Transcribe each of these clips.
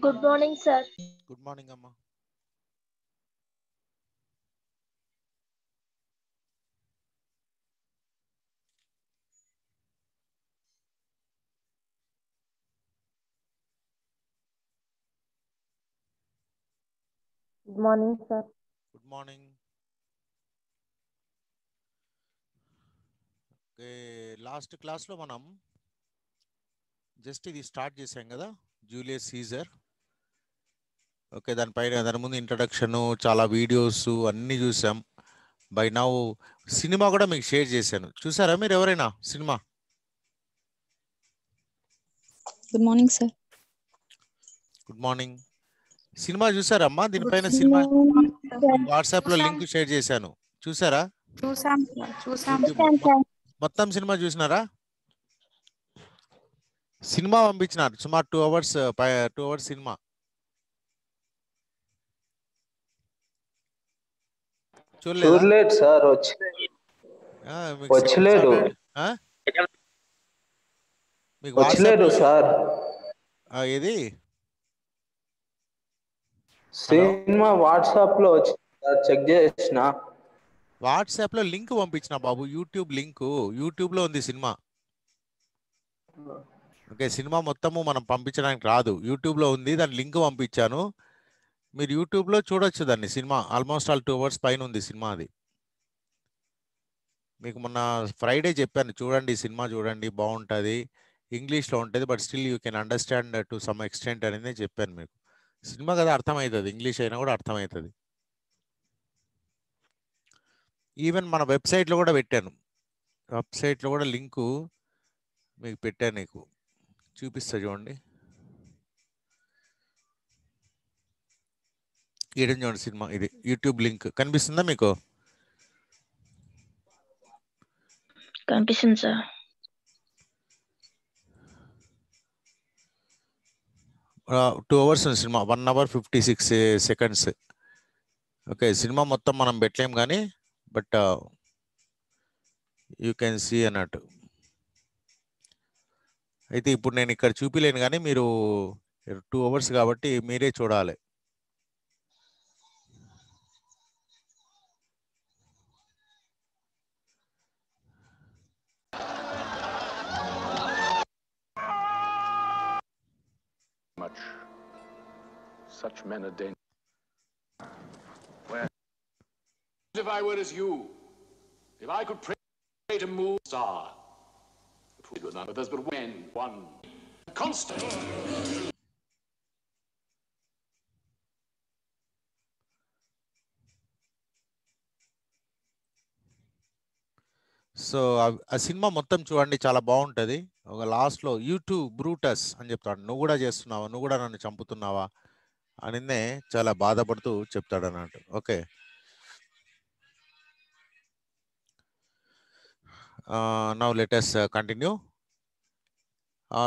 Good morning, sir. Good morning, Amma. Good morning, sir. Good morning. Last క్లాస్లో మనం just ఇది start చేసాం కదా జూలియస్ సీజర్ ఓకే దానిపైన దాని ముందు ఇంట్రడక్షన్ చాలా వీడియోస్ అన్నీ చూసాం బై నౌ సినిమా కూడా మీకు షేర్ చేశాను చూసారా మీరు ఎవరైనా cinema good morning sir good morning cinema చూసారమ్మా దీనిపైన సినిమా వాట్సాప్ లో లింక్ షేర్ చేశాను చూసారా మొత్తం సినిమా చూసినారా సినిమా పంపించినారు సుమారు two hours two hours cinema చూడలేదు సార్ వచ్చలేదు వచ్చలేదు సార్ ఏది సినిమా వాట్సాప్ లో చెక్ చేసిన వాట్సాప్ లో లింక్ పంపించిన బాబు యూట్యూబ్ లింక్ యూట్యూబ్ లో ఉంది సినిమా ఓకే సినిమా మొత్తము మనం పంపించడానికి రాదు యూట్యూబ్ లో ఉంది దాని లింక్ పంపించాను మీరు యూట్యూబ్లో చూడొచ్చు దాన్ని cinema almost all two hours పైన ఉంది సినిమా అది మీకు మొన్న ఫ్రైడే చెప్పాను చూడండి సినిమా చూడండి బాగుంటుంది ఇంగ్లీష్లో ఉంటుంది but still you can understand to some extent అనేది చెప్పాను మీకు సినిమా కదా అర్థమవుతుంది ఇంగ్లీష్ అయినా కూడా అర్థమవుతుంది ఈవెన్ మన వెబ్సైట్లో కూడా పెట్టాను వెబ్సైట్లో కూడా లింకు మీకు పెట్టాను నీకు చూపిస్తా చూడండి ఈడం చూడండి సినిమా ఇది యూట్యూబ్ లింక్ కనిపిస్తుందా మీకు కనిపిస్తుంది సార్ టూ అవర్స్ ఉంది cinema one hour fifty six seconds okay cinema మొత్తం మనం పెట్టలేం కానీ బట్ యూ కెన్ సీ అన్నట్టు అయితే ఇప్పుడు నేను ఇక్కడ చూపిలేను కానీ మీరు టూ అవర్స్ కాబట్టి మీరే చూడాలి Such men are dangerous. Where? If I were as you, if I could pray to move star, it was none of us, but when one constant. So ఆ సినిమా మొత్తం చూడండి చాలా బాగుంటుంది ఒక లాస్ట్లో టూ బ్రూటస్ అని చెప్తాడు నువ్వు కూడా చేస్తున్నావా నువ్వు కూడా నన్ను చంపుతున్నావా అనినే చాలా బాధపడుతూ చెప్తాడు అన్నట్టు okay now let's continue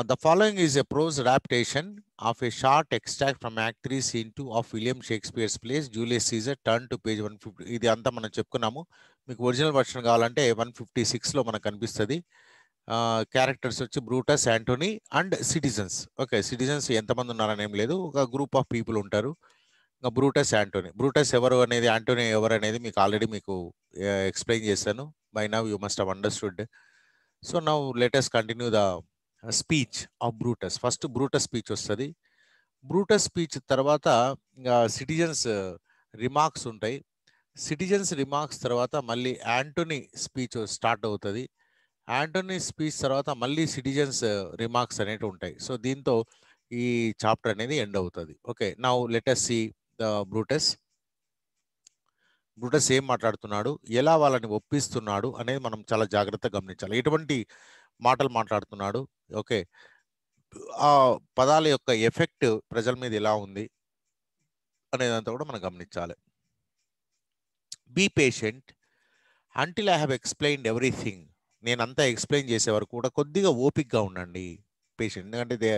the following is a prose adaptation of a short extract from act three scene two of William Shakespeare's plays Julius Caesar turn to page one fifty ఇది అంతా మనం చెప్పుకున్నాము మీకు ఒరిజినల్ వర్షన్ కావాలంటే one fifty సిక్స్లో మనకు కనిపిస్తుంది characters వచ్చి Brutus Antony and citizens okay citizens ఎంతమంది ఉన్నారని ఏం లేదు ఒక గ్రూప్ ఆఫ్ పీపుల్ ఉంటారు ఇంకా బ్రూటస్ యాంటోనీ బ్రూటస్ ఎవరు అనేది యాంటోనీ ఎవరు అనేది మీకు ఆల్రెడీ మీకు ఎక్స్ప్లెయిన్ చేశాను by now you must have understood so now let's continue the speech of Brutus first Brutus speech వస్తుంది బ్రూటస్ స్పీచ్ తర్వాత ఇంకా సిటిజన్స్ రిమార్క్స్ ఉంటాయి సిటిజన్స్ రిమార్క్స్ తర్వాత మళ్ళీ యాంటోనీ స్పీచ్ స్టార్ట్ అవుతుంది యాంటోనీ స్పీచ్ తర్వాత మళ్ళీ సిటిజన్స్ రిమార్క్స్ అనేవి ఉంటాయి సో దీంతో ఈ చాప్టర్ అనేది ఎండ్ అవుతుంది ఓకే నా let's see the Brutus Brutus ఏం మాట్లాడుతున్నాడు ఎలా వాళ్ళని ఒప్పిస్తున్నాడు అనేది మనం చాలా జాగ్రత్తగా గమనించాలి ఎటువంటి మాటలు మాట్లాడుతున్నాడు ఓకే ఆ పదాల యొక్క ఎఫెక్ట్ ప్రజల మీద ఎలా ఉంది అనేదంతా కూడా మనం గమనించాలి be patient until I have explained everything నేను అంతా ఎక్స్ప్లెయిన్ చేసే వరకు కూడా కొద్దిగా ఓపిక్గా ఉండండి పేషెంట్ ఎందుకంటే they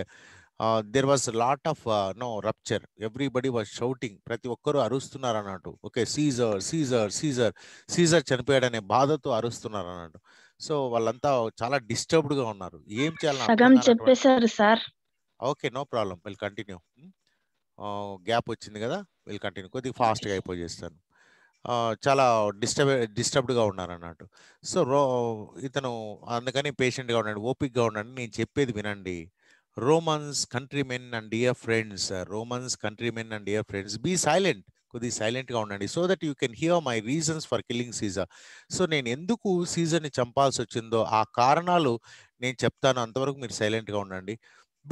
there was lot of no rapture everybody was shouting ప్రతి ఒక్కరూ అరుస్తున్నారు అన్నట్టు okay Caesar Caesar Caesar Caesar అనే బాధతో అరుస్తున్నారు అన్నట్టు సో వాళ్ళంతా చాలా డిస్టర్బ్డ్ గా ఉన్నారు ఏం చేయాలి sir okay no problem will continue gap వచ్చింది కదా విల్ కంటిన్యూ కొద్దిగా ఫాస్ట్గా అయిపోయి చేస్తాను చాలా డిస్టర్బ్ డిస్టర్బ్డ్గా ఉన్నారు అన్నట్టు సో రో ఇతను అందుకని పేషెంట్గా ఉండండి ఓపిక్గా ఉండండి నేను చెప్పేది వినండి Romans countrymen and dear friends Romans countrymen and dear friends be silent కొద్ది సైలెంట్గా ఉండండి so that you can hear my reasons for killing Caesar so నేను ఎందుకు సీజన్ని చంపాల్సి వచ్చిందో ఆ కారణాలు నేను చెప్తాను అంతవరకు మీరు సైలెంట్గా ఉండండి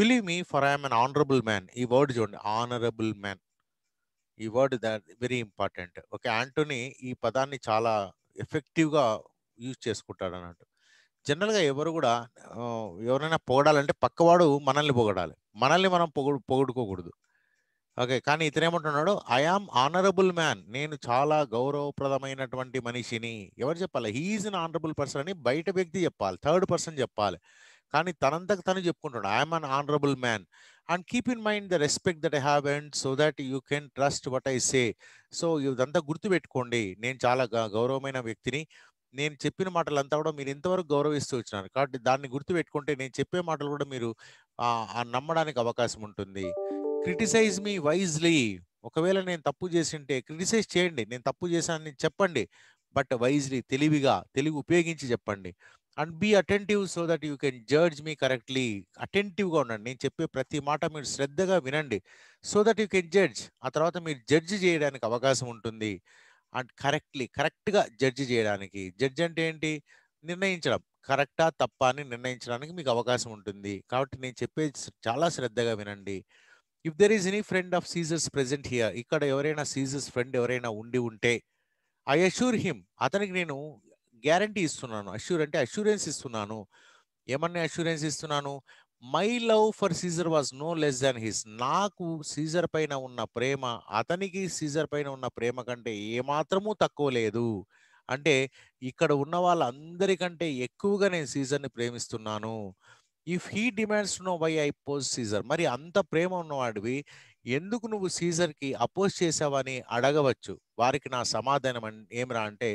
believe me for I'm an honourable man ఈ వర్డ్ చూడండి ఆనరబుల్ మ్యాన్ ఈ word that very important okay Antony ఈ పదాన్ని చాలా ఎఫెక్టివ్గా యూజ్ చేసుకుంటాడు అన్నట్టు జనరల్గా ఎవరు కూడా ఎవరైనా పొగడాలంటే పక్కవాడు మనల్ని పొగడాలి మనల్ని మనం పొగడు పొగుడుకోకూడదు ఓకే కానీ ఇతనేమంటున్నాడు ఐఆమ్ ఆనరబుల్ మ్యాన్ నేను చాలా గౌరవప్రదమైనటువంటి మనిషిని ఎవరు చెప్పాలి హీఈస్ అన్ ఆనరబుల్ పర్సన్ అని బయట వ్యక్తి చెప్పాలి థర్డ్ పర్సన్ చెప్పాలి కానీ తనంతకు తను చెప్పుకుంటున్నాడు I'm an honourable man and keep in mind the respect that I have and so that you can trust what I say so ఇదంతా గుర్తుపెట్టుకోండి నేను చాలా గౌరవమైన వ్యక్తిని నేను చెప్పిన మాటలంతా కూడా మీరు ఇంతవరకు గౌరవిస్తూ వచ్చినారు కాబట్టి దాన్ని గుర్తుపెట్టుకుంటే నేను చెప్పే మాటలు కూడా మీరు నమ్మడానికి అవకాశం ఉంటుంది క్రిటిసైజ్ మీ వైజ్లీ ఒకవేళ నేను తప్పు చేసి ఉంటే క్రిటిసైజ్ చేయండి నేను తప్పు చేశానని చెప్పండి బట్ వైజ్లీ తెలివిగా తెలివి ఉపయోగించి చెప్పండి and be attentive so that you can judge me correctly అటెంటివ్గా ఉండండి నేను చెప్పే ప్రతి మాట మీరు శ్రద్ధగా వినండి so that you can judge ఆ తర్వాత మీరు జడ్జ్ చేయడానికి అవకాశం ఉంటుంది అండ్ కరెక్ట్లీ కరెక్ట్గా జడ్జ్ చేయడానికి జడ్జ్ అంటే ఏంటి నిర్ణయించడం కరెక్టా తప్ప అని నిర్ణయించడానికి మీకు అవకాశం ఉంటుంది కాబట్టి నేను చెప్పేది చాలా శ్రద్ధగా వినండి if there is any friend of Caesar's present here ఇక్కడ ఎవరైనా సీజర్స్ ఫ్రెండ్ ఎవరైనా ఉండి ఉంటే ఐ అష్యూర్ హిమ్ అతనికి నేను గ్యారంటీ ఇస్తున్నాను అష్యూర్ అంటే అష్యూరెన్స్ ఇస్తున్నాను ఏమన్నా అష్యూరెన్స్ ఇస్తున్నాను my love for Caesar was no less than his నాకు సీజర్ పైన ఉన్న ప్రేమ అతనికి సీజర్ పైన ఉన్న ప్రేమ కంటే ఏమాత్రము తక్కువ లేదు అంటే ఇక్కడ ఉన్న వాళ్ళందరికంటే ఎక్కువగా నేను సీజర్ని ప్రేమిస్తున్నాను if he demands no why I pose Caesar మరి అంత ప్రేమ ఉన్నవాడివి ఎందుకు నువ్వు సీజర్కి అపోజ్ చేసావని అడగవచ్చు వారికి నా సమాధానం ఏమిరా అంటే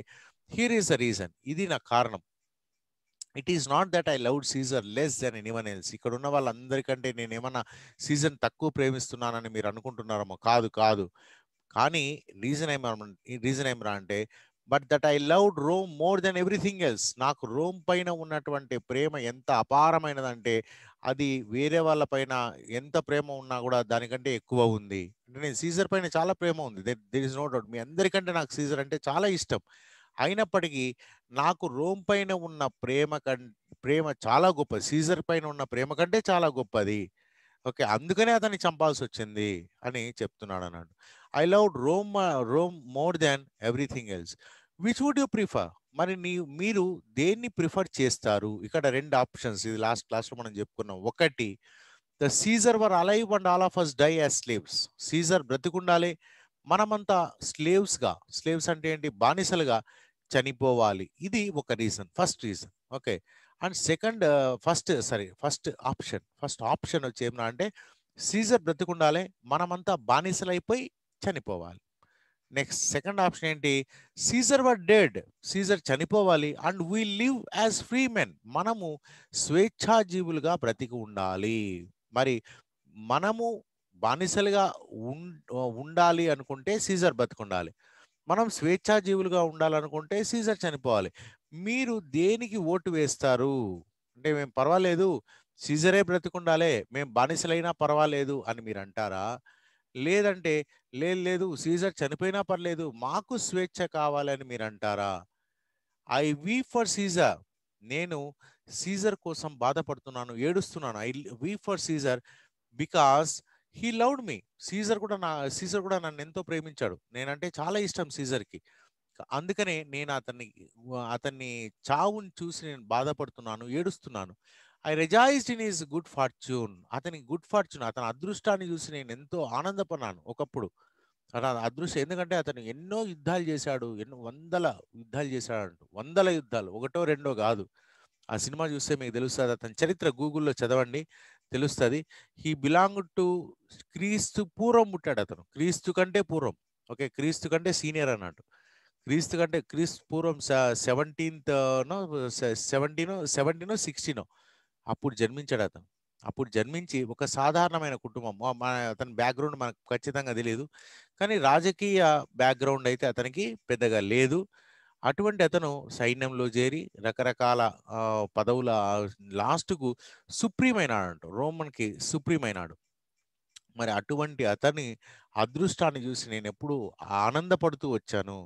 here ఈస్ ద రీజన్ ఇది నా కారణం it is not that I love Caesar less than anyone else ఇక్కడ ఉన్న వాళ్ళందరికంటే నేను ఏమన్నా సీజన్ తక్కువ ప్రేమిస్తున్నానని మీరు అనుకుంటున్నారేమో కాదు కాదు కానీ రీజన్ ఈ రీజన్ ఏమరా అంటే but that I loved Rome more than everything else నాకు రోమ్ పైన ఉన్నటువంటి ప్రేమ ఎంత అపారమైనదంటే అది వేరే వాళ్ళ పైన ఎంత ప్రేమ ఉన్నా కూడా దానికంటే ఎక్కువ ఉంది అంటే నేను సీజర్ పైన చాలా ప్రేమ ఉంది that there is no doubt మీ అందరికంటే నాకు సీజర్ అంటే చాలా ఇష్టం అయినప్పటికీ నాకు రోమ్ పైన ఉన్న ప్రేమ ప్రేమ చాలా గొప్ప సీజర్ పైన ఉన్న ప్రేమ కంటే చాలా గొప్పది ఓకే అందుకనే అతన్ని చంపాల్సి వచ్చింది అని చెప్తున్నాడు అన్నాడు I love Rome Rome more than everything else which would you prefer మరి నీ మీరు దేన్ని ప్రిఫర్ చేస్తారు ఇక్కడ రెండు ఆప్షన్స్ ఇది లాస్ట్ క్లాస్లో మనం చెప్పుకున్నాం ఒకటి the Caesar were alive and all of us die as slaves Caesar బ్రతికుండాలి మనమంతా స్లేవ్స్గా స్లేవ్స్ అంటే ఏంటి బానిసలుగా చనిపోవాలి ఇది ఒక reason first reason okay and second first sorry first option first option వచ్చి ఏమన్నా అంటే సీజర్ బ్రతికుండాలి మనమంతా బానిసలైపోయి చనిపోవాలి నెక్స్ట్ సెకండ్ ఆప్షన్ ఏంటి సీజర్ వర్ డెడ్ సీజర్ చనిపోవాలి and we live as free men మనము స్వేచ్ఛాజీవులుగా బ్రతికి ఉండాలి మరి మనము బానిసలుగా ఉండాలి అనుకుంటే సీజర్ బ్రతికుండాలి మనం స్వేచ్ఛాజీవులుగా ఉండాలనుకుంటే సీజర్ చనిపోవాలి మీరు దేనికి ఓటు వేస్తారు అంటే మేము పర్వాలేదు సీజరే బ్రతికుండాలే మేము బానిసలైనా పర్వాలేదు అని మీరు అంటారా లేదంటే లేదు లేదు సీజర్ చనిపోయినా పర్లేదు మాకు స్వేచ్ఛ కావాలని మీరు అంటారా ఐ వీ ఫర్ సీజర్ నేను సీజర్ కోసం బాధపడుతున్నాను ఏడుస్తున్నాను I weep for Caesar because he loved me Caesar కూడా నా సీజర్ కూడా నన్ను ఎంతో ప్రేమించాడు నేనంటే చాలా ఇష్టం సీజర్కి అందుకనే నేను అతన్ని అతన్ని చావుని చూసి నేను బాధపడుతున్నాను ఏడుస్తున్నాను I rejoiced in his good fortune అతని గుడ్ ఫార్చ్యూన్ అతని అదృష్టాన్ని చూసి నేను ఎంతో ఆనందపడినాను ఒకప్పుడు అతను అదృష్టం ఎందుకంటే అతను ఎన్నో యుద్ధాలు చేశాడు ఎన్నో వందల యుద్ధాలు చేశాడు వందల యుద్ధాలు ఒకటో రెండో కాదు ఆ సినిమా చూస్తే మీకు తెలుస్తుంది అతని చరిత్ర గూగుల్లో చదవండి తెలుస్తుంది హీ బిలాంగ్ టు క్రీస్తు పూర్వం పుట్టాడు అతను క్రీస్తు కంటే పూర్వం ఓకే క్రీస్తు కంటే సీనియర్ అన్నట్టు క్రీస్తు కంటే క్రీస్తు పూర్వం seventeenth no seventeen seventeen sixteen అప్పుడు జన్మించాడు అతను అప్పుడు జన్మించి ఒక సాధారణమైన కుటుంబం మన అతని బ్యాక్గ్రౌండ్ మనకు ఖచ్చితంగా తెలియదు కానీ రాజకీయ బ్యాక్గ్రౌండ్ అయితే అతనికి పెద్దగా లేదు అటువంటి అతను సైన్యంలో చేరి రకరకాల పదవుల లాస్ట్కు సుప్రీం రోమన్కి సుప్రీం అయినాడు మరి అటువంటి అతని అదృష్టాన్ని చూసి నేను ఎప్పుడు ఆనందపడుతూ వచ్చాను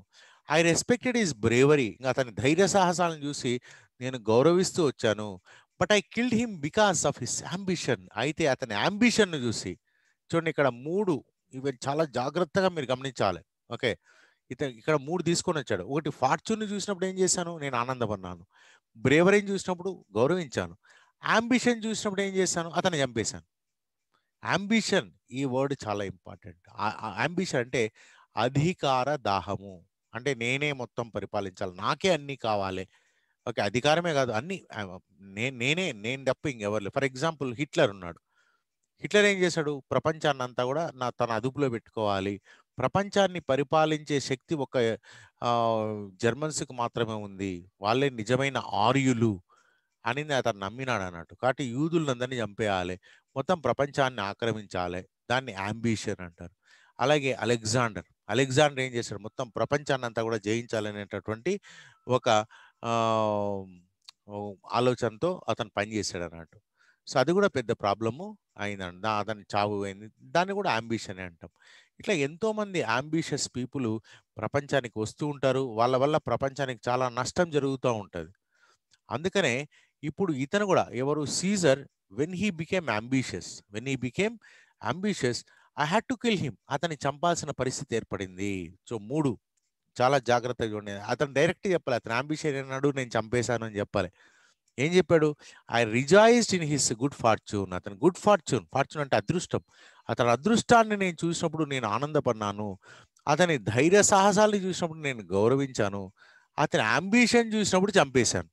ఐ రెస్పెక్టెడ్ ఈజ్ బ్రేవరీ ఇంకా అతని ధైర్య సాహసాలను చూసి నేను గౌరవిస్తూ వచ్చాను but I killed him because of his ambition అయితే అతని అంబిషన్ను చూసి చూడండి ఇక్కడ మూడు ఇవి చాలా జాగ్రత్తగా మీరు గమనించాలి ఓకే ఇత ఇక్కడ మూడు తీసుకొని వచ్చాడు ఒకటి ఫార్చ్యూన్ చూసినప్పుడు ఏం చేశాను నేను ఆనందపడినాను బ్రేవరీని చూసినప్పుడు గౌరవించాను అంబిషన్ చూసినప్పుడు ఏం చేశాను అతను చంపేశాను అంబిషన్ ఈ వర్డ్ చాలా ఇంపార్టెంట్ అంబిషన్ అంటే అధికార దాహము అంటే నేనే మొత్తం పరిపాలించాలి నాకే అన్నీ కావాలి ఓకే అధికారమే కాదు అన్ని నేనే నేను తప్ప ఇంకెవరు ఫర్ ఎగ్జాంపుల్ హిట్లర్ ఉన్నాడు హిట్లర్ ఏం చేశాడు ప్రపంచాన్ని అంతా కూడా నా తన అదుపులో పెట్టుకోవాలి ప్రపంచాన్ని పరిపాలించే శక్తి ఒక జర్మన్స్కి మాత్రమే ఉంది వాళ్ళే నిజమైన ఆర్యులు అని అతను నమ్మినాడు అన్నట్టు కాబట్టి యూదులందరినీ చంపేయాలి మొత్తం ప్రపంచాన్ని ఆక్రమించాలి దాన్ని అంబిషన్ అంటారు అలాగే అలెగ్జాండర్ అలెగ్జాండర్ ఏం చేశాడు మొత్తం ప్రపంచాన్ని అంతా కూడా జయించాలనేటటువంటి ఒక ఆలోచనతో అతను పనిచేశాడు అన్నట్టు సో అది కూడా పెద్ద ప్రాబ్లము అయిందండి అతని చావు అయింది దాన్ని కూడా అంబిషన్ అంటాం ఇట్లా ఎంతోమంది ఆంబిషియస్ పీపుల్ ప్రపంచానికి వస్తూ ఉంటారు వాళ్ళ వల్ల ప్రపంచానికి చాలా నష్టం జరుగుతూ ఉంటుంది అందుకనే ఇప్పుడు ఇతను కూడా ఎవరు Caesar when he became ambitious when he became ambitious I had to kill him అతన్ని చంపాల్సిన పరిస్థితి ఏర్పడింది సో మూడు చాలా జాగ్రత్తగా ఉండేది అతను డైరెక్ట్ చెప్పాలి అతను అంబిషియస్ అన్నాడు నేను చంపేశాను అని చెప్పాలి ఏం చెప్పాడు I rejoiced in his good fortune అతను గుడ్ ఫార్చ్యూన్ ఫార్చ్యూన్ అంటే అదృష్టం అతని అదృష్టాన్ని నేను చూసినప్పుడు నేను ఆనందపడినాను అతని ధైర్య సాహసాలను చూసినప్పుడు నేను గౌరవించాను అతని అంబిషన్ చూసినప్పుడు చంపేశాను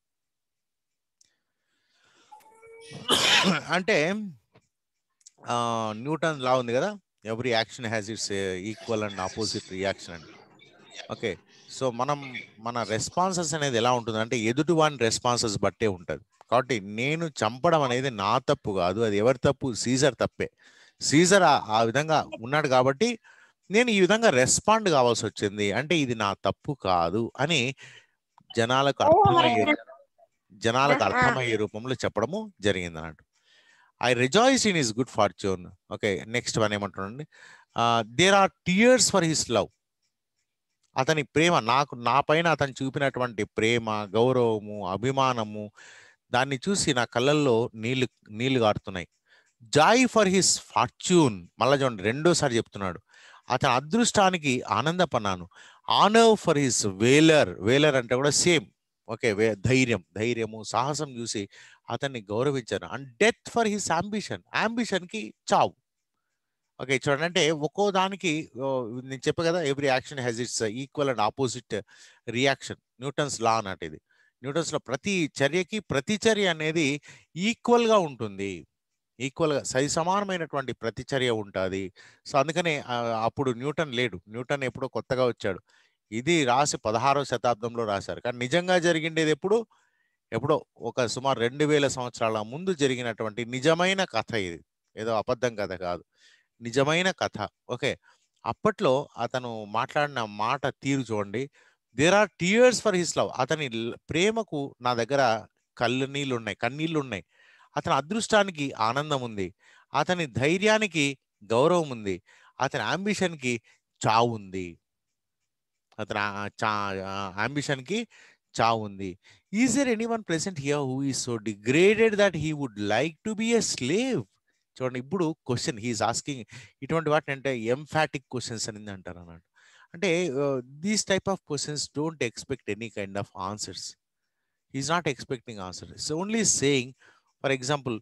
అంటే న్యూటన్ లా ఉంది కదా every action has its equal and opposite reaction and okay so మనం మన రెస్పాన్సెస్ అనేది ఎలా ఉంటుంది అంటే ఎదుటి వాని రెస్పాన్సెస్ బట్టే ఉంటుంది కాబట్టి నేను చంపడం అనేది నా తప్పు కాదు అది ఎవరి తప్పు సీజర్ తప్పే సీజర్ ఆ విధంగా ఉన్నాడు కాబట్టి నేను ఈ విధంగా రెస్పాండ్ కావాల్సి వచ్చింది అంటే ఇది నా తప్పు కాదు అని జనాలకు అర్థమయ్యే జనాలకు అర్థమయ్యే రూపంలో చెప్పడము జరిగింది అన్నట్టు I rejoice in his good fortune okay next one ఏమంటుండీ there are tears for his love అతని ప్రేమ నాకు నా పైన అతను చూపినటువంటి ప్రేమ గౌరవము అభిమానము దాన్ని చూసి నా కళ్ళల్లో నీళ్లు నీళ్లు కారుతున్నాయి జాయ్ ఫర్ హిస్ ఫార్చ్యూన్ మళ్ళా చూడండి రెండోసారి చెప్తున్నాడు అతని అదృష్టానికి ఆనందపన్నాను honour for his valour valour అంటే కూడా సేమ్ ఓకే వే ధైర్యం ధైర్యము సాహసం చూసి అతన్ని గౌరవించాను and death for his ambition అంబిషన్కి చావు ఓకే చూడండి అంటే ఒక్కో దానికి నేను చెప్పే కదా every action has its equal and opposite reaction Newton's law అన్నట్టు ఇది న్యూటన్స్లో ప్రతి చర్యకి ప్రతి చర్య అనేది ఈక్వల్గా ఉంటుంది ఈక్వల్గా సరి సమానమైనటువంటి ప్రతిచర్య ఉంటుంది సో అందుకనే అప్పుడు న్యూటన్ లేడు న్యూటన్ ఎప్పుడో కొత్తగా వచ్చాడు ఇది రాసి పదహారో శతాబ్దంలో రాశారు కానీ నిజంగా జరిగిండేది ఎప్పుడు ఎప్పుడో ఒక సుమారు రెండు వేల సంవత్సరాల ముందు జరిగినటువంటి నిజమైన కథ ఇది ఏదో అబద్ధం కథ కాదు నిజమైన కథ ఓకే అప్పట్లో అతను మాట్లాడిన మాట తీరు చూడండి there are tears for his love అతని ప్రేమకు నా దగ్గర కళ్ళు నీళ్ళు ఉన్నాయి కన్నీళ్ళు ఉన్నాయి అతని అదృష్టానికి ఆనందం ఉంది అతని ధైర్యానికి గౌరవం ఉంది అతని అంబిషన్కి చావు ఉంది అతని చా అంబిషన్కి చావు ఉంది is there anyone present here who is so degraded that he would like to be a slave చూడండి ఇప్పుడు క్వశ్చన్ హీఈస్ ఆస్కింగ్ ఇటువంటి వాటిని అంటే ఎంఫాటిక్ క్వశ్చన్స్ అనేది అంటారు అన్నట్టు అంటే these type of questions don't expect any kind of answers he's not expecting answers only saying for example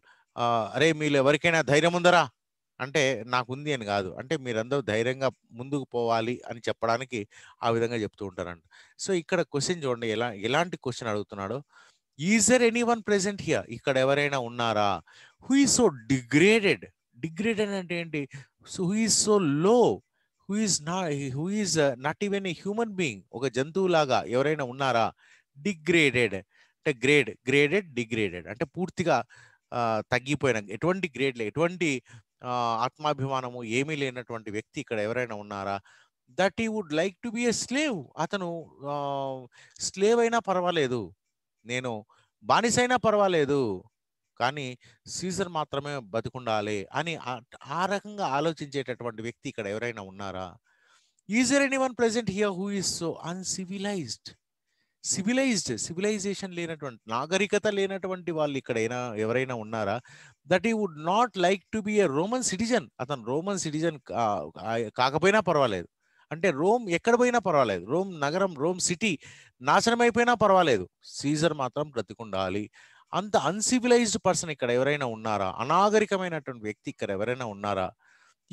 అరే మీలో ఎవరికైనా ధైర్యం ఉందరా అంటే నాకుంది అని కాదు అంటే మీరందరూ ధైర్యంగా ముందుకు పోవాలి అని చెప్పడానికి ఆ విధంగా చెప్తూ ఉంటారంట సో ఇక్కడ క్వశ్చన్ చూడండి ఎలా ఎలాంటి క్వశ్చన్ అడుగుతున్నాడో is there anyone present here ఇక్కడ ఎవరైనా ఉన్నారా who is so degraded degraded అంటే ఏంటి so who is so low who is నా who is not even a human being ఒక జంతువులాగా ఎవరైనా ఉన్నారా డిగ్రేడెడ్ అంటే గ్రేడ్ గ్రేడెడ్ డిగ్రేడెడ్ అంటే పూర్తిగా తగ్గిపోయిన ఎటువంటి గ్రేడ్ ఎటువంటి ఆత్మాభిమానము ఏమీ లేనటువంటి వ్యక్తి ఇక్కడ ఎవరైనా ఉన్నారా that he would like to be a slave అతను స్లేవ్ అయినా పర్వాలేదు నేను బానిసైనా పర్వాలేదు కానీ సీజర్ మాత్రమే బతుకుండాలి అని ఆ రకంగా ఆలోచించేటటువంటి వ్యక్తి ఇక్కడ ఎవరైనా ఉన్నారా is anyone present here who is so uncivilised civilised civilisation లేనటువంటి నాగరికత లేనటువంటి వాళ్ళు ఇక్కడైనా ఎవరైనా ఉన్నారా that he would not like to be a Roman citizen అతను రోమన్ సిటిజన్ కాకపోయినా పర్వాలేదు అంటే రోమ్ ఎక్కడ పోయినా పర్వాలేదు రోమ్ నగరం రోమ్ సిటీ నాశనం అయిపోయినా పర్వాలేదు సీజర్ మాత్రం బ్రతికుండాలి అంత అన్సివిలైజ్డ్ పర్సన్ ఇక్కడ ఎవరైనా ఉన్నారా అనాగరికమైనటువంటి వ్యక్తి ఇక్కడ ఎవరైనా ఉన్నారా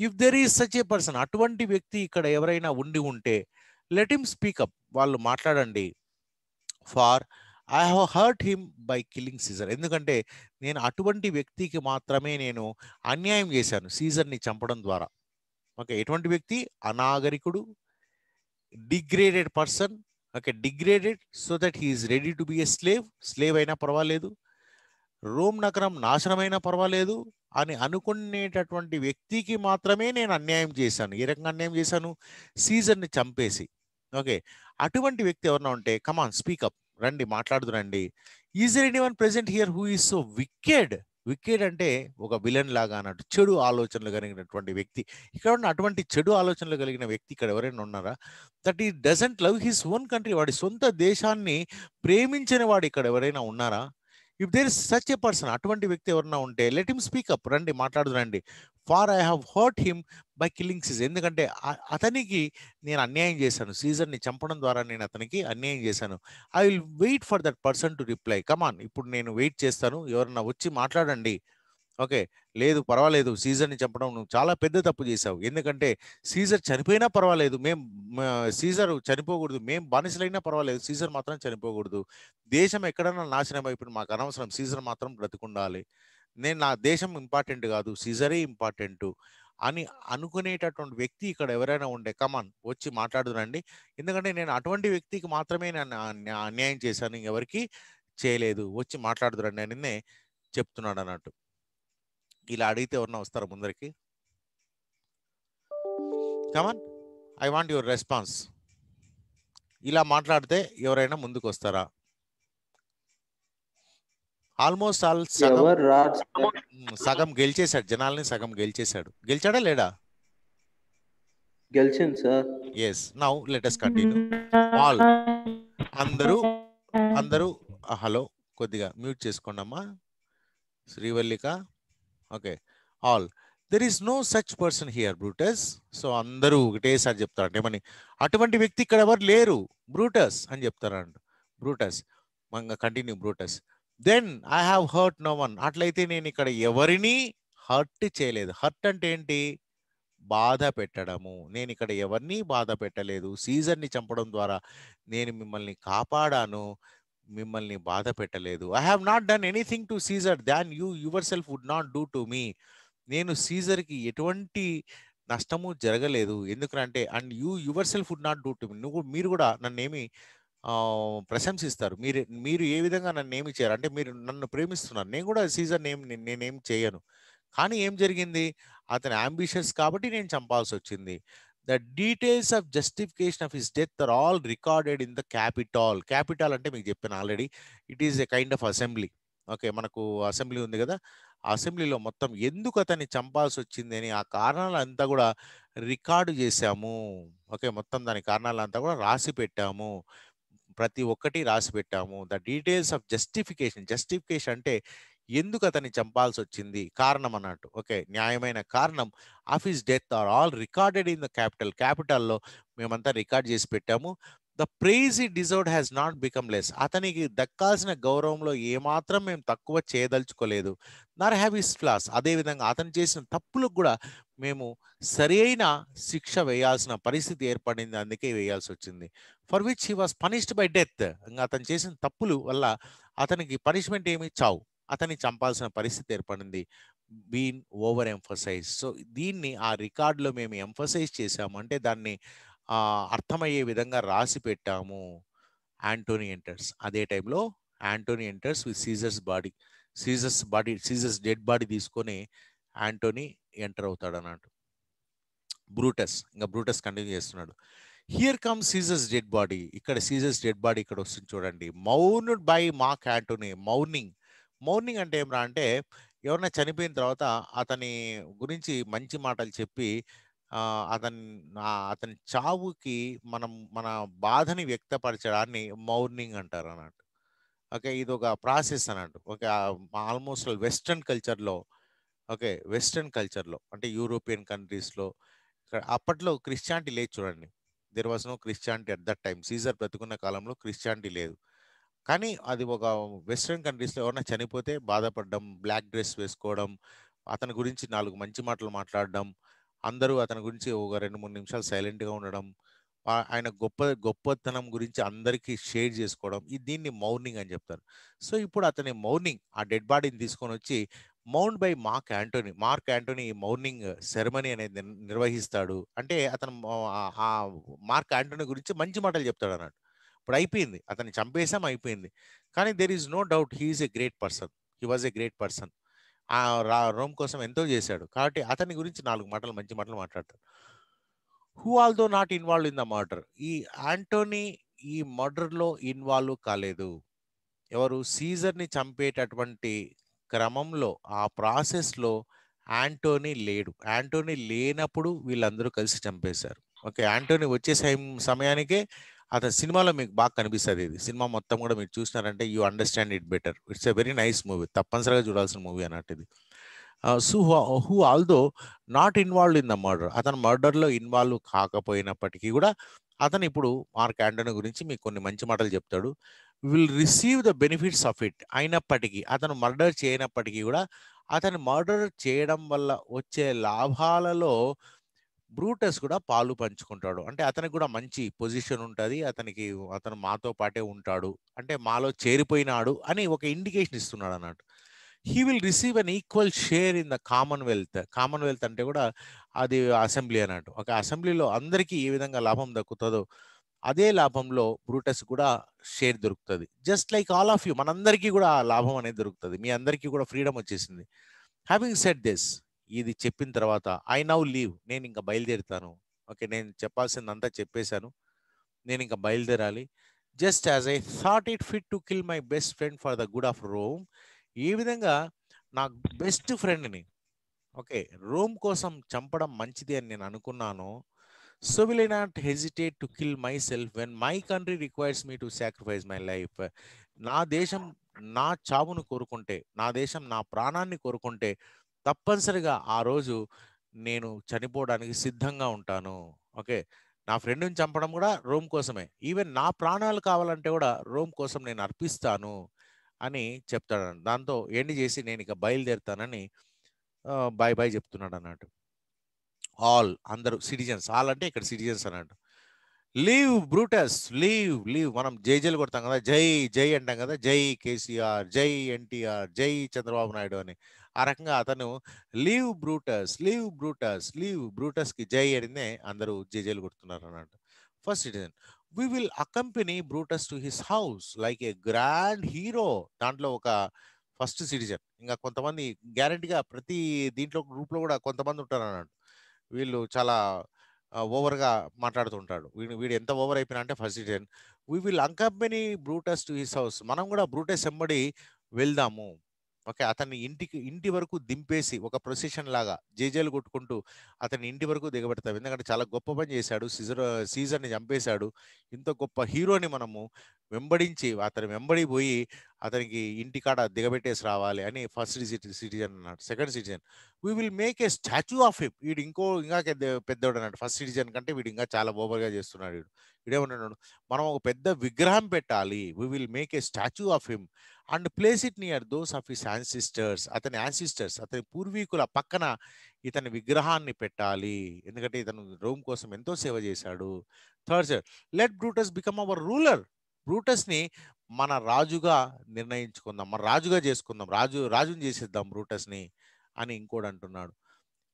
if there is such a person అటువంటి వ్యక్తి ఇక్కడ ఎవరైనా ఉండి ఉంటే లెట్ హిమ్ స్పీకప్ వాళ్ళు మాట్లాడండి for I have hurt him by killing Caesar ఎందుకంటే నేను అటువంటి వ్యక్తికి మాత్రమే నేను అన్యాయం చేశాను సీజర్ని చంపడం ద్వారా ఓకే ఎటువంటి వ్యక్తి అనాగరికుడు degraded person okay degraded so that he's ready to be a slave slave అయినా పర్వాలేదు రోమ్ నగరం నాశనమైనా పర్వాలేదు అని అనుకునేటటువంటి వ్యక్తికి మాత్రమే నేను అన్యాయం చేశాను ఏ రకంగా అన్యాయం చేశాను సీజర్ని చంపేసి ఓకే అటువంటి వ్యక్తి ఎవరైనా ఉంటే కమాన్ స్పీకప్ రండి రండి is anyone present here who is so wicked wicked అంటే ఒక విలన్ లాగా అన్నట్టు చెడు ఆలోచనలు కలిగినటువంటి వ్యక్తి ఇక్కడ ఉన్న అటువంటి చెడు ఆలోచనలు కలిగిన వ్యక్తి ఇక్కడ ఎవరైనా ఉన్నారా that he doesn't love his own country వాడి సొంత దేశాన్ని ప్రేమించిన వాడు ఇక్కడ ఎవరైనా ఉన్నారా if there is such a person అటువంటి వ్యక్తి ఎవరన్నా ఉంటే లెట్ హిమ్ స్పీకప్ రండి రండి for I have hurt him by killing సీజన్ ఎందుకంటే అతనికి నేను అన్యాయం చేశాను సీజర్ని చంపడం ద్వారా నేను అతనికి అన్యాయం చేశాను I will wait for that person to reply come on ఇప్పుడు నేను వెయిట్ చేస్తాను ఎవరన్నా వచ్చి మాట్లాడండి ఓకే లేదు పర్వాలేదు సీజర్ని చంపడం నువ్వు చాలా పెద్ద తప్పు చేసావు ఎందుకంటే సీజర్ చనిపోయినా పర్వాలేదు మేం సీజర్ చనిపోకూడదు మేం బానిసలైనా పర్వాలేదు సీజర్ మాత్రం చనిపోకూడదు దేశం ఎక్కడన్నా నాశనం అయిపోయింది మాకు అనవసరం సీజర్ మాత్రం బ్రతుకుండాలి నేను నా దేశం ఇంపార్టెంట్ కాదు సీజరే ఇంపార్టెంట్ అని అనుకునేటటువంటి వ్యక్తి ఇక్కడ ఎవరైనా ఉండే కమాన్ వచ్చి మాట్లాడుతురండి ఎందుకంటే నేను అటువంటి వ్యక్తికి మాత్రమే నేను అన్యాయం చేశాను ఎవరికి చేయలేదు వచ్చి మాట్లాడుతురండి అని చెప్తున్నాడు అన్నట్టు ఇలా అడిగితే ఎవరన్నా వస్తారా ముందరికి come on I want your response ఇలా మాట్లాడితే ఎవరైనా ముందుకు వస్తారా ఆల్మోస్ట్ ఆల్ సగం సగం గెలిచేశాడు జనాల్ని సగం గెలిచేశాడు గెలిచాడా లేడా yes now let's continue all అందరూ అందరూ హలో కొద్దిగా మ్యూట్ చేసుకోండి అమ్మా Srivallika okay all there is no such person here Brutus so అందరూ ఒకటేసారి చెప్తారంట ఏమని అటువంటి వ్యక్తి ఇక్కడ ఎవరు లేరు బ్రూటస్ అని చెప్తారంట Brutus Manga continue Brutus then I have hurt no one అట్లయితే నేను ఇక్కడ ఎవరిని హర్ట్ చేయలేదు హర్ట్ అంటే ఏంటి బాధ పెట్టడము నేను ఇక్కడ ఎవరిని బాధ పెట్టలేదు సీజన్ని చంపడం ద్వారా నేను మిమ్మల్ని కాపాడాను మిమ్మల్ని బాధ పెట్టలేదు I have not done anything to Caesar than you yourself would not do to me నేను సీజర్కి ఎటువంటి నష్టము జరగలేదు ఎందుకంటే and you yourself would not do to me నువ్వు మీరు కూడా నన్ను ఏమి ప్రశంసిస్తారు మీరు మీరు ఏ విధంగా నన్ను ఏమి చేయరు అంటే మీరు నన్ను ప్రేమిస్తున్నారు నేను కూడా సీజర్ నేమ్ నేనేం చేయను కానీ ఏం జరిగింది అతని అంబిషన్స్ కాబట్టి నేను చంపాల్సి వచ్చింది the details of justification of his death are all recorded in the capital capital అంటే మీకు చెప్పాను already it is a kind of assembly okay మనకు అసెంబ్లీ ఉంది కదా అసెంబ్లీలో మొత్తం ఎందుకు అతన్ని చంపాల్సి వచ్చింది అని ఆ కారణాలు అంతా కూడా రికార్డు చేశాము ఓకే మొత్తం దాని కారణాలంతా కూడా రాసి పెట్టాము ప్రతి ఒక్కటి రాసి పెట్టాము the details of justification justification అంటే ఎందుకు అతన్ని చంపాల్సి వచ్చింది కారణం అన్నట్టు ఓకే న్యాయమైన కారణం of death are all recorded in the capital క్యాపిటల్లో మేమంతా రికార్డ్ చేసి పెట్టాము the praise he deserved has not become less అతనికి దక్కాల్సిన గౌరవంలో ఏమాత్రం మేము తక్కువ చేయదలుచుకోలేదు నర్ హ్యావ్ ఇస్ ఫ్లాస్ అదేవిధంగా అతను చేసిన తప్పులకు కూడా మేము సరి అయిన శిక్ష వేయాల్సిన పరిస్థితి ఏర్పడింది అందుకే వేయాల్సి వచ్చింది for which he was punished by death ఇంకా అతను చేసిన తప్పులు వల్ల అతనికి పనిష్మెంట్ ఏమి చావు అతన్ని చంపాల్సిన పరిస్థితి ఏర్పడింది బీన్ ఓవర్ ఎంఫసైజ్ సో దీన్ని ఆ రికార్డులో మేము ఎంఫసైజ్ చేసాము అంటే దాన్ని అర్థమయ్యే విధంగా రాసి పెట్టాము యాంటోనీ ఎంటర్స్ అదే టైంలో Antony enters with Caesar's body Caesar's body Caesar's dead body తీసుకొని యాంటోనీ ఎంటర్ అవుతాడు అన్నట్టు బ్రూటస్ ఇంకా బ్రూటస్ కంటిన్యూ చేస్తున్నాడు here come Caesar's dead body ఇక్కడ సీజర్స్ డెడ్ బాడీ ఇక్కడ వస్తుంది చూడండి మౌన్ by Mark Antony mourning morning అంటే ఏమిరా అంటే ఎవరైనా చనిపోయిన తర్వాత అతని గురించి మంచి మాటలు చెప్పి అతని అతని చావుకి మనం మన బాధని వ్యక్తపరచడాన్ని మౌర్నింగ్ అంటారు అన్నట్టు ఓకే ఇది ఒక ప్రాసెస్ అన్నట్టు ఓకే ఆల్మోస్ట్ వెస్ట్రన్ కల్చర్లో ఓకే వెస్ట్రన్ కల్చర్లో అంటే యూరోపియన్ కంట్రీస్లో అప్పట్లో క్రిస్టియానిటీ లేదు చూడండి there Christianity at that time Caesar బ్రతుకున్న కాలంలో క్రిస్టియానిటీ లేదు కానీ అది ఒక వెస్ట్రన్ కంట్రీస్లో ఎవరైనా చనిపోతే బాధపడడం బ్లాక్ డ్రెస్ వేసుకోవడం అతని గురించి నాలుగు మంచి మాటలు మాట్లాడడం అందరూ అతని గురించి ఒక రెండు మూడు నిమిషాలు సైలెంట్గా ఉండడం ఆయన గొప్ప గొప్పతనం గురించి అందరికీ షేర్ చేసుకోవడం ఈ దీన్ని మౌర్నింగ్ అని చెప్తారు సో ఇప్పుడు అతని మౌర్నింగ్ ఆ డెడ్ బాడీని తీసుకొని వచ్చి mourned by Mark Antony Mark Antony mourning ceremony అనేది నిర్వహిస్తాడు అంటే అతను ఆ మార్క్ యాంటోనీ గురించి మంచి మాటలు చెప్తాడు అన్నాడు ఇప్పుడు అయిపోయింది అతన్ని చంపేసాం అయిపోయింది కానీ there is no doubt he is a great person he was a great person ఆ రోమ్ కోసం ఎంతో చేశాడు కాబట్టి అతని గురించి నాలుగు మాటలు మంచి మాటలు మాట్లాడతారు who although not involve in the murder ఈ ఆంటోనీ ఈ మర్డర్లో ఇన్వాల్వ్ కాలేదు ఎవరు సీజర్ని చంపేటటువంటి క్రమంలో ఆ ప్రాసెస్లో యాంటోనీ లేడు యాంటోనీ లేనప్పుడు వీళ్ళందరూ కలిసి చంపేశారు ఓకే యాంటోనీ వచ్చే సమయానికే అతని సినిమాలో మీకు బాగా కనిపిస్తుంది ఇది సినిమా మొత్తం కూడా మీరు చూసినారంటే you understand it better it's a very nice movie తప్పనిసరిగా చూడాల్సిన మూవీ అన్నట్టు ఇది so who although not involve in the murder అతను మర్డర్లో ఇన్వాల్వ్ కాకపోయినప్పటికీ కూడా అతను ఇప్పుడు మార్క్ ఆంటోనీ గురించి మీకు కొన్ని మంచి మాటలు చెప్తాడు will receive the benefits of it అయినప్పటికీ అతను మర్డర్ చేయనప్పటికీ కూడా అతను మర్డర్ చేయడం వల్ల వచ్చే లాభాలలో బ్రూటస్ కూడా పాలు పంచుకుంటాడు అంటే అతనికి కూడా మంచి పొజిషన్ ఉంటుంది అతనికి అతను మాతో పాటే ఉంటాడు అంటే మాలో చేరిపోయినాడు అని ఒక ఇండికేషన్ ఇస్తున్నాడు అన్నట్టు he will receive an equal share in the commonwealth commonwealth అంటే కూడా అది అసెంబ్లీ అన్నట్టు ఒక అసెంబ్లీలో అందరికీ ఏ విధంగా లాభం దక్కుతుందో అదే లాభంలో బ్రూటస్ కూడా షేర్ దొరుకుతుంది just like all of you మనందరికీ కూడా లాభం అనేది దొరుకుతుంది మీ అందరికీ కూడా ఫ్రీడమ్ వచ్చేసింది హ్యావింగ్ సెట్ దిస్ ఇది చెప్పిన తర్వాత ఐ నవ్ లీవ్ నేను ఇంకా బయలుదేరుతాను ఓకే నేను చెప్పాల్సిందంతా చెప్పేశాను నేను ఇంకా బయలుదేరాలి just as I thought it fit to kill my best friend for the good of Rome ఈ విధంగా నా బెస్ట్ ఫ్రెండ్ని ఓకే రోమ్ కోసం చంపడం మంచిది అని నేను అనుకున్నాను so will I not hesitate to kill myself when my country requires me to sacrifice my life నా దేశం నా చావును కోరుకుంటే నా దేశం నా ప్రాణాన్ని కోరుకుంటే తప్పనిసరిగా ఆ రోజు నేను చనిపోవడానికి సిద్ధంగా ఉంటాను ఓకే నా ఫ్రెండ్ని చంపడం కూడా రోమ్ కోసమే ఈవెన్ నా ప్రాణాలు కావాలంటే కూడా రోమ్ కోసం నేను అర్పిస్తాను అని చెప్తాడు దాంతో ఎండి చేసి నేను ఇక బయలుదేరుతానని బాయ్ బాయ్ చెప్తున్నాడు అన్నట్టు ఆల్ అందరూ సిటిజన్స్ ఆల్ అంటే ఇక్కడ సిటిజన్స్ అన్నట్టు లీవ్ బ్రూటస్ లీవ్ లీవ్ మనం జై జైలు కొడతాం కదా జై జై అంటాం కదా జై కేసీఆర్ జై ఎన్టీఆర్ జై చంద్రబాబు నాయుడు అని ఆ రకంగా అతను live Brutus live Brutus live బ్రూటస్కి జై అడిగినే అందరూ జేజేలు కొడుతున్నారు అన్నట్టు first citizen we will accompany Brutus to his house like a grand hero దాంట్లో ఒక ఫస్ట్ సిటిజన్ ఇంకా కొంతమంది గ్యారంటీగా ప్రతి దీంట్లో గ్రూప్లో కూడా కొంతమంది ఉంటారు అన్నట్టు వీళ్ళు చాలా ఓవర్గా మాట్లాడుతుంటాడు వీడు వీడు ఎంత ఓవర్ అయిపోయినా అంటే first citizen we will accompany Brutus to his house మనం కూడా బ్రూటస్ ఎంబడి వెళ్దాము ఓకే అతన్ని ఇంటికి ఇంటి వరకు దింపేసి ఒక ప్రొసెషన్ లాగా జేజేలు కొట్టుకుంటూ అతని ఇంటి వరకు దిగబెడతాం ఎందుకంటే చాలా గొప్ప పని చేశాడు సీజర్ సీజర్ని చంపేశాడు ఇంత గొప్ప హీరోని మనము వెంబడించి అతను వెంబడి పోయి అతనికి ఇంటికాడ దిగబెట్టేసి రావాలి అని ఫస్ట్ సిటిజన్ అన్నాడు second citizen we will make a statue of him వీడు ఇంకో ఇంకా పెద్దవాడు అన్నాడు ఫస్ట్ సిటిజన్ కంటే వీడు ఇంకా చాలా బోబర్గా చేస్తున్నాడు వీడు వీడేమన్నాడు మనం ఒక పెద్ద విగ్రహం పెట్టాలి we will make a statue of him and place it near those of his ancestors అతని యాన్సిస్టర్స్ అతని పూర్వీకుల పక్కన ఇతని విగ్రహాన్ని పెట్టాలి ఎందుకంటే ఇతను రోమ్ కోసం ఎంతో సేవ చేశాడు third let Brutus become our ruler బ్రూటస్ని మన రాజుగా నిర్ణయించుకుందాం మన రాజుగా చేసుకుందాం రాజు రాజుని చేసేద్దాం బ్రూటస్ని అని ఇంకోటి అంటున్నాడు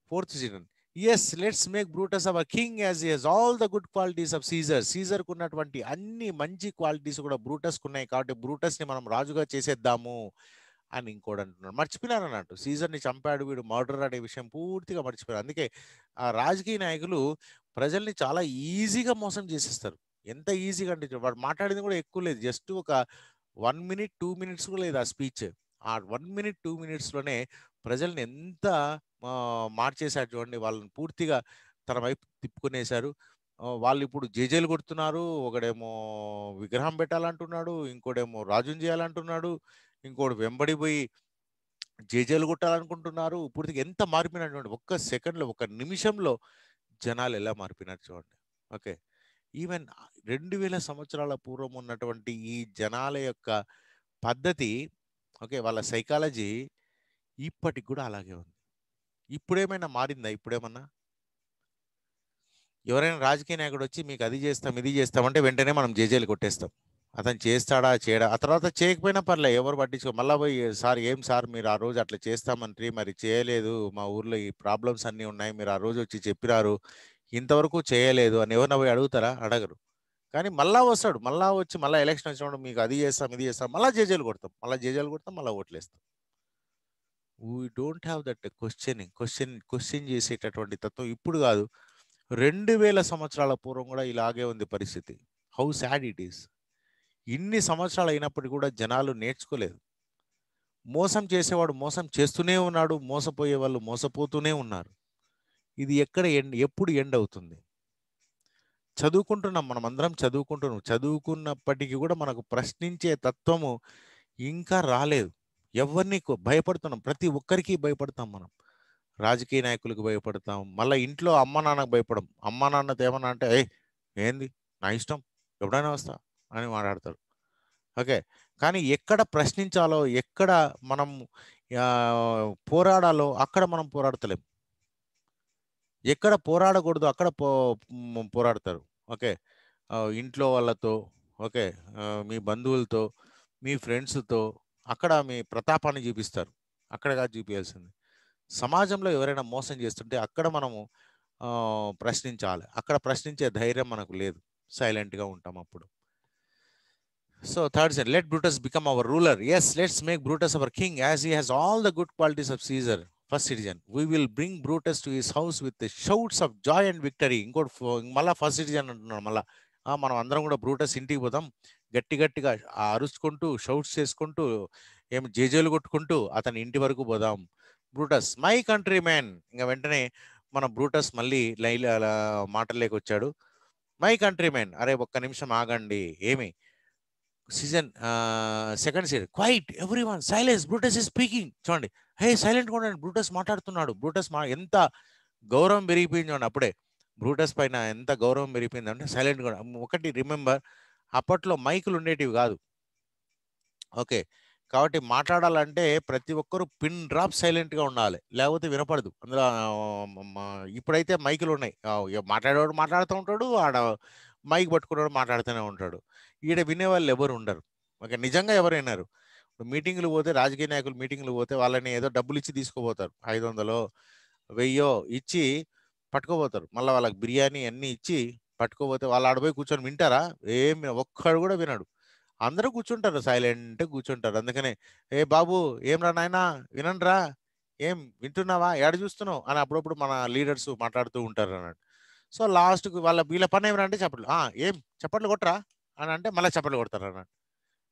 fourth citizen yes let's make Brutus our king as is all the good qualities of Caesar సీజర్కు ఉన్నటువంటి అన్ని మంచి క్వాలిటీస్ కూడా బ్రూటస్కు ఉన్నాయి కాబట్టి బ్రూటస్ని మనం రాజుగా చేసేద్దాము అని ఇంకోటి అంటున్నాడు మర్చిపోయినారు అన్నట్టు సీజర్ని చంపాడు వీడు మర్డర్ అనే విషయం పూర్తిగా మర్చిపోయారు అందుకే ఆ రాజకీయ నాయకులు ప్రజల్ని చాలా ఈజీగా మోసం చేసేస్తారు ఎంత ఈజీగా అంటే వాడు మాట్లాడింది కూడా ఎక్కువ లేదు జస్ట్ ఒక వన్ మినిట్ టూ మినిట్స్ కూడా లేదు ఆ స్పీచ్ ఆ వన్ మినిట్ టూ మినిట్స్లోనే ప్రజల్ని ఎంత మార్చేశారు చూడండి వాళ్ళని పూర్తిగా తన వైపు తిప్పుకునేశారు వాళ్ళు ఇప్పుడు జేజేలు కొడుతున్నారు ఒకడేమో విగ్రహం పెట్టాలంటున్నాడు ఇంకోడేమో రాజుం చేయాలంటున్నాడు ఇంకోడు వెంబడి పోయి జేజేలు కొట్టాలనుకుంటున్నారు పూర్తిగా ఎంత మారిపోయినారు చూడండి ఒక్క సెకండ్లో ఒక నిమిషంలో జనాలు ఎలా మారిపోయినారు చూడండి ఓకే ఈవెన్ రెండు వేల సంవత్సరాల పూర్వం ఉన్నటువంటి ఈ జనాల యొక్క పద్ధతి ఓకే వాళ్ళ సైకాలజీ ఇప్పటికి కూడా అలాగే ఉంది ఇప్పుడేమైనా మారిందా ఇప్పుడేమన్నా ఎవరైనా రాజకీయ నాయకుడు వచ్చి మీకు అది చేస్తాం ఇది చేస్తామంటే వెంటనే మనం జేజేలు కొట్టేస్తాం అతను చేస్తాడా చేయడా ఆ తర్వాత చేయకపోయినా పర్లే ఎవరు పట్టించుకో మళ్ళీ పోయి సార్ ఏం సార్ మీరు ఆ రోజు అట్లా చేస్తామంట్రి మరి చేయలేదు మా ఊర్లో ఈ ప్రాబ్లమ్స్ అన్నీ ఉన్నాయి మీరు ఆ రోజు వచ్చి చెప్పిరారు ఇంతవరకు చేయలేదు అని ఎవరిన పోయి అడుగుతారా అడగరు కానీ మళ్ళా వస్తాడు మళ్ళా వచ్చి మళ్ళీ ఎలక్షన్ వచ్చినప్పుడు మీకు అది చేస్తాం ఇది చేస్తాం మళ్ళీ జేజేలు కొడతాం మళ్ళీ జేజేలు కొడతాం మళ్ళీ ఓట్లేస్తాం we don't have that questioning question question చేసేటటువంటి తత్వం ఇప్పుడు కాదు రెండు వేల సంవత్సరాల పూర్వం కూడా ఇలాగే ఉంది పరిస్థితి హౌ సాడ్ ఇట్ ఈస్ ఇన్ని సంవత్సరాలు అయినప్పటికీ కూడా జనాలు నేర్చుకోలేదు మోసం చేసేవాడు మోసం చేస్తూనే ఉన్నాడు మోసపోయే వాళ్ళు మోసపోతూనే ఉన్నారు ఇది ఎక్కడ ఎండ్ ఎప్పుడు ఎండ్ అవుతుంది చదువుకుంటున్నాం మనం అందరం చదువుకుంటున్నాం చదువుకున్నప్పటికీ కూడా మనకు ప్రశ్నించే తత్వము ఇంకా రాలేదు ఎవరిని భయపడుతున్నాం ప్రతి ఒక్కరికి భయపడతాం మనం రాజకీయ నాయకులకు భయపడతాం మళ్ళీ ఇంట్లో అమ్మ నాన్నకు భయపడం అమ్మ నాన్నతో ఏమన్నా అంటే ఏ ఏంది నా ఇష్టం ఎప్పుడైనా వస్తా అని మాట్లాడతారు ఓకే కానీ ఎక్కడ ప్రశ్నించాలో ఎక్కడ మనం పోరాడాలో అక్కడ మనం పోరాడతలేం ఎక్కడ పోరాడకూడదు అక్కడ పో పోరాడతారు ఓకే ఇంట్లో వాళ్ళతో ఓకే మీ బంధువులతో మీ ఫ్రెండ్స్తో అక్కడ మీ ప్రతాపాన్ని చూపిస్తారు అక్కడ కాదు చూపించాల్సింది సమాజంలో ఎవరైనా మోసం చేస్తుంటే అక్కడ మనము ప్రశ్నించాలి అక్కడ ప్రశ్నించే ధైర్యం మనకు లేదు సైలెంట్గా ఉంటాం అప్పుడు so third set let Brutus become our ruler yes let's make Brutus our king as he has all the good qualities of Caesar first citizen we will bring Brutus to his house with shouts of joy and victory ఇంకోటి మళ్ళీ first citizen అంటున్నాడు మళ్ళీ మనం అందరం కూడా Brutus ఇంటికి పోతాం గట్టి గట్టిగా అరుచుకుంటూ షౌట్స్ చేసుకుంటూ ఏం జేజేలు కొట్టుకుంటూ అతని ఇంటి వరకు పోదాం బ్రూటస్ మై కంట్రీ మ్యాన్ ఇంకా వెంటనే మన బ్రూటస్ మళ్ళీ లైన్ మాటల్లోకి వచ్చాడు మై కంట్రీ మ్యాన్ అరే ఒక్క నిమిషం ఆగండి ఏమి citizen second citizen quiet everyone silence Brutus is speaking చూడండి హే సైలెంట్గా ఉండండి బ్రూటస్ మాట్లాడుతున్నాడు బ్రూటస్ మా ఎంత గౌరవం పెరిగిపోయింది చూడండి అప్పుడే బ్రూటస్ పైన ఎంత గౌరవం పెరిగిపోయింది అంటే సైలెంట్గా ఒకటి రిమెంబర్ అప్పట్లో మైకులు ఉండేటివి కాదు ఓకే కాబట్టి మాట్లాడాలంటే ప్రతి ఒక్కరూ పిన్ డ్రాప్ సైలెంట్గా ఉండాలి లేకపోతే వినపడదు అందులో ఇప్పుడైతే మైకులు ఉన్నాయి మాట్లాడేవాడు మాట్లాడుతూ ఉంటాడు ఆడ మైక్ పట్టుకున్నాడు మాట్లాడుతూనే ఉంటాడు ఈడ వినేవాళ్ళు ఎవరు ఉండరు ఓకే నిజంగా ఎవరు విన్నారు మీటింగ్లు పోతే రాజకీయ నాయకులు మీటింగ్లు పోతే వాళ్ళని ఏదో డబ్బులు ఇచ్చి తీసుకుపోతారు ఐదు వందలో వెయ్యో ఇచ్చి పట్టుకోపోతారు మళ్ళీ వాళ్ళకి బిర్యానీ అన్నీ ఇచ్చి పట్టుకోపోతే వాళ్ళు ఆడపోయి కూర్చొని వింటారా ఏం ఒక్కడు కూడా వినడు అందరూ కూర్చుంటారు సైలెంట్ కూర్చుంటారు అందుకనే ఏ బాబు ఏం రా నాయన వినండిరా ఏం వింటున్నావా ఏడ చూస్తున్నావు అని అప్పుడప్పుడు మన లీడర్స్ మాట్లాడుతూ ఉంటారు అన్నాడు సో లాస్ట్కి వాళ్ళ వీళ్ళ పని ఏమన్నా అంటే చప్పట్లు ఏం చప్పట్లు కొట్టరా అని అంటే మళ్ళీ చప్పట్లు కొడతారు అన్నాడు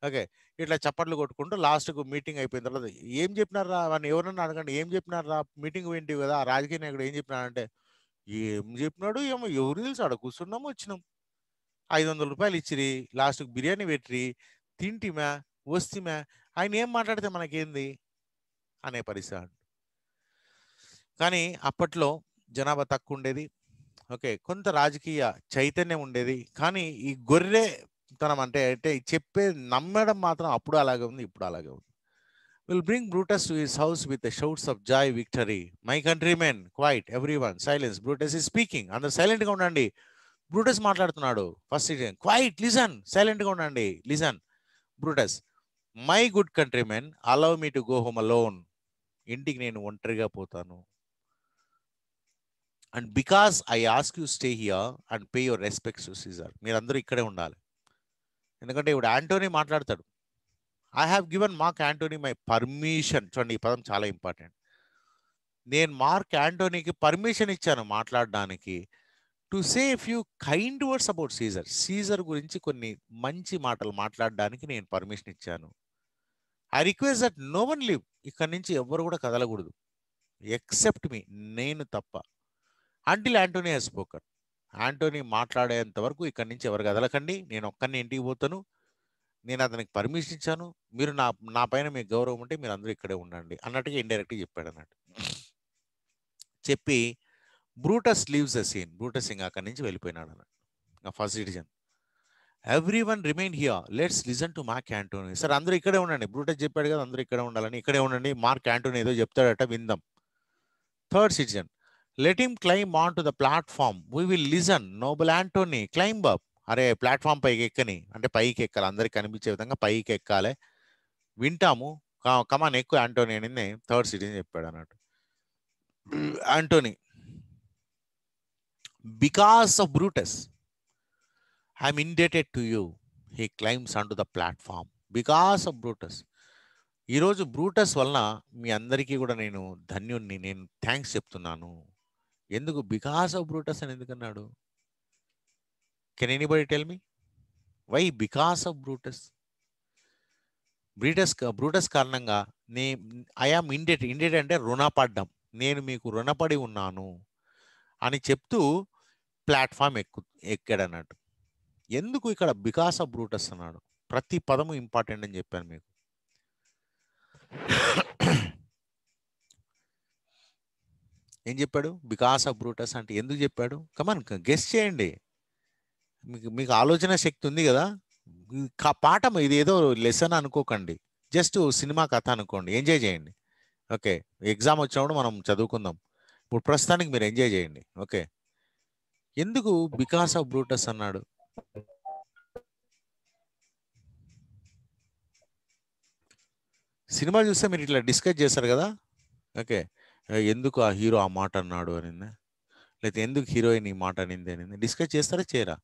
ఓకే ఇట్లా చప్పట్లు కొట్టుకుంటూ లాస్ట్కు మీటింగ్ అయిపోయిన తర్వాత ఏం చెప్పినారా వాడిని ఎవరన్నా అడగండి ఏం చెప్పినారా మీటింగ్ ఏంటి కదా రాజకీయ నాయకుడు ఏం చెప్పినారంటే ఏం చెప్పినాడు ఏమో ఎవరు తెలుసు ఆడ కూర్చున్నాము వచ్చినాం ఐదు వందల రూపాయలు ఇచ్చిరి లాస్ట్కి బిర్యానీ పెట్టి తింటిమా వస్తిమా ఆయన ఏం మాట్లాడితే మనకేంది అనే పరిస్థితి కానీ అప్పట్లో జనాభా తక్కువ ఉండేది ఓకే కొంత రాజకీయ చైతన్యం ఉండేది కానీ ఈ గొర్రె తనం అంటే అంటే చెప్పే నమ్మడం మాత్రం అప్పుడు అలాగే ఉంది ఇప్పుడు అలాగే ఉంది will bring Brutus to his house with the shouts of joy victory. My countrymen, quiet, everyone, silence. Brutus is speaking. And the silent గా ఉండండి బ్రూటస్ మాట్లాడుతున్నాడు ఫస్ట్ క్వైట్ లిసన్ సైలెంట్ గా ఉండండి listen Brutus my good countrymen allow me to go home alone ఇంటికి నేను ఒంటరిగా పోతాను and because I ask you stay here and pay your respects to Caesar మీరందరూ ఇక్కడే ఉండాలి ఎందుకంటే ఇప్పుడు యాంటోనీ మాట్లాడతాడు I have given Mark Antony my permission చూడండి ఈ పదం చాలా ఇంపార్టెంట్ నేను మార్క్ యాంటోనీకి పర్మిషన్ ఇచ్చాను మాట్లాడడానికి to say few kind words about Caesar Caesar గురించి కొన్ని మంచి మాటలు మాట్లాడడానికి నేను పర్మిషన్ ఇచ్చాను I request that no one leave ఇక్కడ నుంచి ఎవరు కూడా కదలకూడదు ఎక్సెప్ట్ మీ నేను తప్ప until Antony has spoken Antony మాట్లాడేంత వరకు ఇక్కడి నుంచి ఎవరు కదలకండి నేను ఒక్కరిని ఇంటికి పోతాను నేను అతనికి పర్మిషన్ ఇచ్చాను మీరు నా నా పైన మీకు గౌరవం ఉంటే మీరు అందరూ ఇక్కడే ఉండండి అన్నట్టుగా ఇండైరెక్ట్గా చెప్పాడు అన్నట్టు చెప్పి Brutus leaves the scene Brutus సింగ్ అక్కడి నుంచి వెళ్ళిపోయినాడు అన్నట్టు నా first citizen everyone remain here let's listen to Mark Antony sir అందరూ ఇక్కడే ఉండండి బ్రూటస్ చెప్పాడు కదా అందరూ ఇక్కడే ఉండాలని ఇక్కడే ఉండండి మార్క్ యాంటోనీ ఏదో చెప్తాడట విందాం third citizen let him climb on to the platform we will listen noble Antony climb up అరే ప్లాట్ఫామ్ పైకి ఎక్కని అంటే పైకి ఎక్కాలి అందరికి కనిపించే విధంగా పైకి ఎక్కాలి వింటాము కమాన్ ఎక్కువ ఆంటోనీ అని థర్డ్ సిటీ చెప్పాడు అన్నట్టు Antony because of Brutus I'm indebted to you he climbs and the platform because of Brutus ఈరోజు బ్రూటస్ వలన మీ అందరికీ కూడా నేను ధన్యుణ్ణి నేను థ్యాంక్స్ చెప్తున్నాను ఎందుకు బికాస్ ఆఫ్ బ్రూటస్ అని ఎందుకన్నాడు can anybody tell me why because of Brutus Brutus Brutus కారణంగా నే ఐఆమ్ ఇండెట్ ఇండెట్ అంటే రుణపడ్డం నేను మీకు రుణపడి ఉన్నాను అని చెప్తూ ప్లాట్ఫామ్ ఎక్కు ఎక్కాడన్నట్టు ఎందుకు ఇక్కడ బికాస్ ఆఫ్ బ్రూటస్ అన్నాడు ప్రతి పదము ఇంపార్టెంట్ అని చెప్పాను మీకు ఏం చెప్పాడు బికాస్ ఆఫ్ బ్రూటస్ అంటే ఎందుకు చెప్పాడు కమన్ గెస్ చేయండి మీకు మీకు ఆలోచన శక్తి ఉంది కదా పాఠం ఇది ఏదో లెసన్ అనుకోకండి జస్ట్ సినిమా కథ అనుకోండి ఎంజాయ్ చేయండి ఓకే ఎగ్జామ్ వచ్చినప్పుడు మనం చదువుకుందాం ఇప్పుడు ప్రస్తుతానికి మీరు ఎంజాయ్ చేయండి ఓకే ఎందుకు బికాస్ ఆఫ్ బ్రూటస్ అన్నాడు సినిమా చూస్తే మీరు ఇట్లా డిస్కస్ చేస్తారు కదా ఓకే ఎందుకు ఆ హీరో ఆ మాట అన్నాడు అనింది లేకపోతే ఎందుకు హీరోయిన్ ఈ మాట అనింది అనింది డిస్కస్ చేస్తారా చేయరా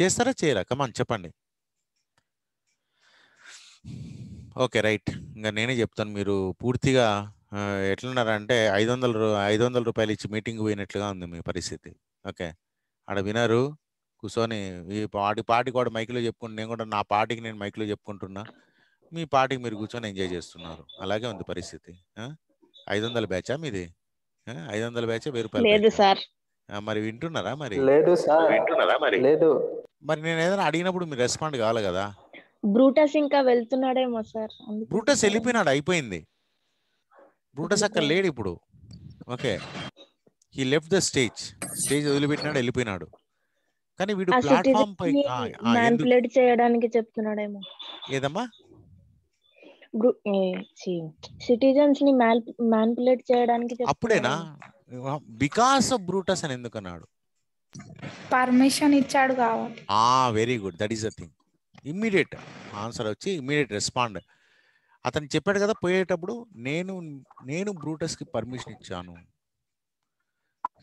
చేస్తారా చేయరా కమాన్ చెప్పండి ఓకే రైట్ ఇంకా నేనే చెప్తాను మీరు పూర్తిగా ఎట్లున్నారంటే ఐదు వందల ఐదు వందల రూపాయలు ఇచ్చి మీటింగ్ పోయినట్లుగా ఉంది మీ పరిస్థితి ఓకే ఆడ వినరు కూర్చొని ఈ పాటి పాటి కూడా మైక్లో చెప్పుకుంటు నేను కూడా నా పాటికి నేను మైక్లో చెప్పుకుంటున్నా మీ పాటికి మీరు కూర్చొని ఎంజాయ్ చేస్తున్నారు అలాగే ఉంది పరిస్థితి ఐదు వందల బ్యాచా మీది ఐదు వందల బ్యాచా వెయ్యి రూపాయలు మరి వింటున్నారా మరి లేదు సార్ వింటున్నారా మరి లేదు మరి నేను ఏదైనా అడిగినప్పుడు మీరు రెస్పాండ్ కావాలి కదా బ్రూటస్ ఇంకా వెళ్తున్నాడేమో సార్ బ్రూటస్ వెళ్ళిపోయినాడు అయిపోయింది బ్రూటస్ అక్కడ లేడు ఇప్పుడు okay he left the stage stage వదిలిపెట్టినాడు వెళ్ళిపోయినాడు కానీ వీడు ప్లాట్ఫామ్ పై మ్యానిపులేట్ చేయడానికి చెప్తున్నాడేమో ఏదమ్మా సిటిజన్స్ ని మ్యానిపులేట్ చేయడానికి అప్పుడేనా బికాస్ ఆఫ్ బ్రూటస్ అని ఎందుకు అన్నాడు పర్మిషన్ ఇచ్చాడు కావాలి ఆ very good that is a thing immediate answer వచ్చి ఇమ్మీడియట్ రెస్పాండ్ అతను చెప్పాడు కదా పోయేటప్పుడు నేను నేను బ్రూటస్కి పర్మిషన్ ఇచ్చాను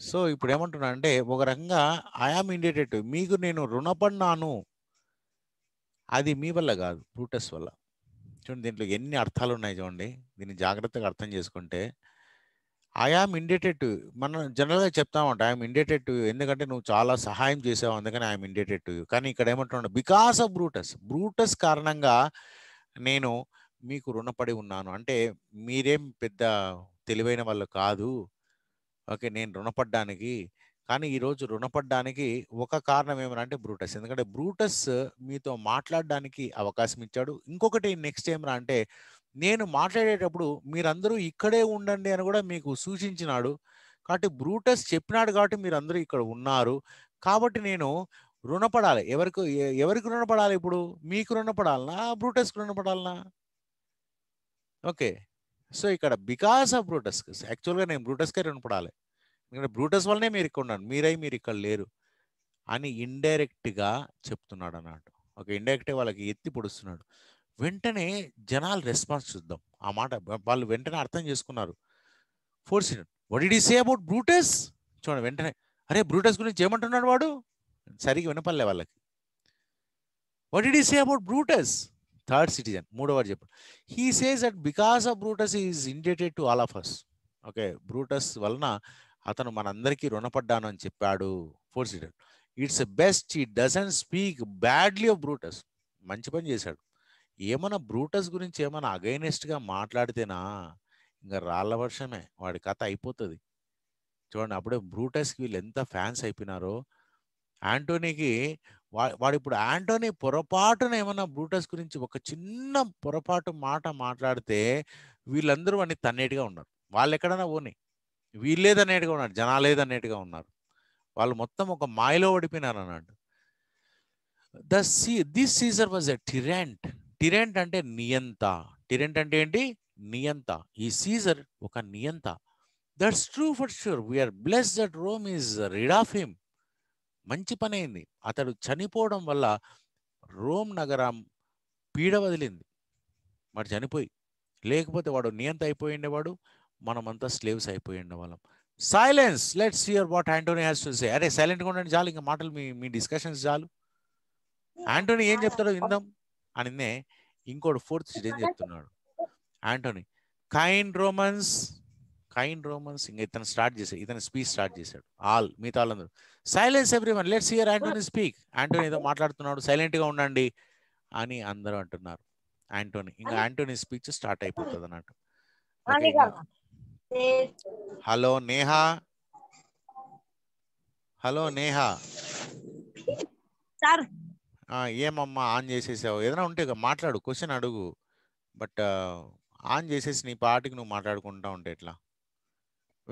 సో ఇప్పుడు ఏమంటున్నా అంటే ఒక రకంగా ఐఆమ్ ఇండియేటెడ్ మీకు నేను రుణపడినాను అది మీ వల్ల కాదు బ్రూటస్ వల్ల చూడండి దీంట్లో ఎన్ని అర్థాలు ఉన్నాయి చూడండి దీన్ని జాగ్రత్తగా అర్థం చేసుకుంటే ఐఆమ్ ఇండేటెడ్ టు మనం జనరల్గా చెప్తామంట ఐఎమ్ ఇండేటెడ్ టు ఎందుకంటే నువ్వు చాలా సహాయం చేసావు అందుకని ఐఎమ్ ఇండేటెడ్ టు కానీ ఇక్కడ ఏమంటున్నాడు బికాస్ ఆఫ్ బ్రూటస్ బ్రూటస్ కారణంగా నేను మీకు రుణపడి ఉన్నాను అంటే మీరేం పెద్ద తెలివైన వాళ్ళు కాదు ఓకే నేను రుణపడ్డానికి కానీ ఈరోజు రుణపడ్డానికి ఒక కారణం ఏమనంటే బ్రూటస్ ఎందుకంటే బ్రూటస్ మీతో మాట్లాడడానికి అవకాశం ఇచ్చాడు ఇంకొకటి నెక్స్ట్ ఏమరా అంటే నేను మాట్లాడేటప్పుడు మీరందరూ ఇక్కడే ఉండండి అని కూడా మీకు సూచించినాడు కాబట్టి బ్రూటస్ చెప్పినాడు కాబట్టి మీరందరూ ఇక్కడ ఉన్నారు కాబట్టి నేను రుణపడాలి ఎవరికి ఎవరికి రుణపడాలి ఇప్పుడు మీకు రుణపడాలనా బ్రూటస్కి రుణపడాలనా ఓకే సో ఇక్కడ బికాస్ ఆఫ్ బ్రూటస్ యాక్చువల్గా నేను బ్రూటస్కే రుణపడాలి ఎందుకంటే బ్రూటస్ వల్లనే మీరు ఇక్కడ ఉన్నాను మీరై మీరు ఇక్కడ లేరు అని ఇండైరెక్ట్గా చెప్తున్నాడు అన్నట్టు ఒక ఇండైరెక్టే వాళ్ళకి ఎత్తి పొడుస్తున్నాడు వెంటనే జనాలు రెస్పాన్స్ చూద్దాం ఆ మాట వాళ్ళు వెంటనే అర్థం చేసుకున్నారు fourth citizen what he'd say about Brutus చూడండి వెంటనే అరే బ్రూటస్ గురించి ఏమంటున్నాడు వాడు సరిగ్గా వినపడలే వాళ్ళకి what he'd say about Brutus third citizen వారు చెప్పాడు he says that because of Brutus is indebted to all of us okay Brutus వలన అతను మనందరికీ రుణపడ్డాను అని చెప్పాడు fourth citizen it's best he doesn't speak badly of Brutus మంచి పని చేశాడు ఏమైనా బ్రూటస్ గురించి ఏమైనా అగైనెస్ట్గా మాట్లాడితేనా ఇంకా రాళ్ళ వర్షమే వాడి కథ అయిపోతుంది చూడండి అప్పుడే బ్రూటస్కి వీళ్ళు ఎంత ఫ్యాన్స్ అయిపోయినారో యాంటోనీకి వా వాడు ఇప్పుడు యాంటోనీ పొరపాటున ఏమన్నా బ్రూటస్ గురించి ఒక చిన్న పొరపాటు మాట మాట్లాడితే వీళ్ళందరూ వాడిని తన్నేటిగా ఉన్నారు వాళ్ళు ఎక్కడైనా పోని వీళ్ళే ఉన్నారు జనాలే ఉన్నారు వాళ్ళు మొత్తం ఒక మాయలో ఓడిపోయినారు అన్నట్టు the see this Caesar was a tyrant tyrant అంటే నియంత టిరెంట్ అంటే ఏంటి నియంత ఈ సీజర్ ఒక నియంత that's true for sure we are bless that Rome is rid of him మంచి పని అయింది అతడు చనిపోవడం వల్ల రోమ్ నగరం పీడ వదిలింది మరి చనిపోయి లేకపోతే వాడు నియంత అయిపోయి ఉండేవాడు మనమంతా స్లేవ్స్ అయిపోయి ఉండేవాళ్ళం silence let's hear what Antony has to say అరే సైలెంట్గా ఉండండి చాలు ఇంకా మాటలు మీ మీ డిస్కషన్స్ చాలు ఆంటోనీ hmm. ఏం చెప్తాడో విందాం అని ఇంకోటి ఫోర్త్ స్టేజ్ చెప్తున్నాడు Antony kind Romans kind Romans ఇంకా ఇతను స్టార్ట్ చేశాడు ఇతను స్పీచ్ స్టార్ట్ చేశాడు ఆల్ మిగతా వాళ్ళందరూ silence everyone let's hear Antony speak Antony ఏదో మాట్లాడుతున్నాడు గా ఉండండి అని అందరూ అంటున్నారు ఆంటోనీ ఇంకా ఆంటోనీ స్పీచ్ స్టార్ట్ అయిపోతుంది అన్నట్టు hello Neha hello Neha sir ఏమమ్మా ఆన్ చేసేసావు ఏదైనా ఉంటే మాట్లాడు క్వశ్చన్ అడుగు బట్ ఆన్ చేసేసి నీ పాటికి నువ్వు మాట్లాడుకుంటా ఉంటే ఎట్లా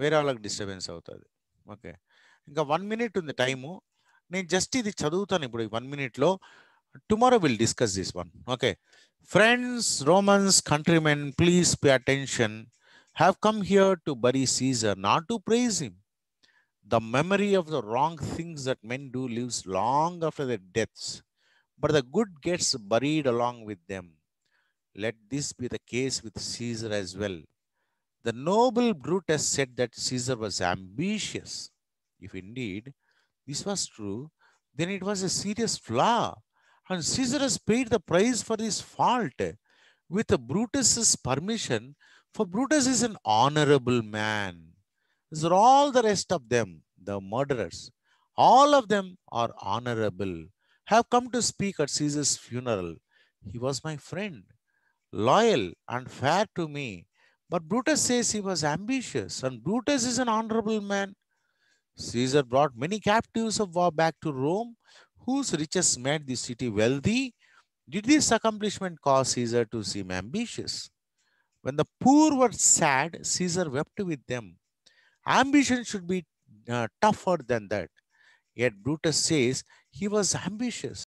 వేరే వాళ్ళకి డిస్టర్బెన్స్ అవుతుంది ఓకే ఇంకా వన్ మినిట్ ఉంది టైము నేను జస్ట్ ఇది చదువుతాను ఇప్పుడు ఈ వన్ మినిట్లో tomorrow will discuss this one okay friends Romans countrymen please pay attention have come here to bury Caesar not to praise him the memory of the wrong things that men do lives long after the deaths but the good gets buried along with them. Let this be the case with Caesar as well. The noble Brutus said that Caesar was ambitious. If indeed this was true, then it was a serious flaw. And Caesar has paid the price for his fault. With Brutus's permission, for Brutus is an honorable man. These are all the rest of them, the murderers. All of them are honorable have come to speak at Caesar's funeral. He was my friend, loyal and fair to me. But Brutus says he was ambitious, and Brutus is an honorable man. Caesar brought many captives of war back to Rome, whose riches made the city wealthy. Did this accomplishment cause Caesar to seem ambitious? When the poor were sad, Caesar wept with them. Ambition should be uh, tougher than that. Yet Brutus says he was ambitious.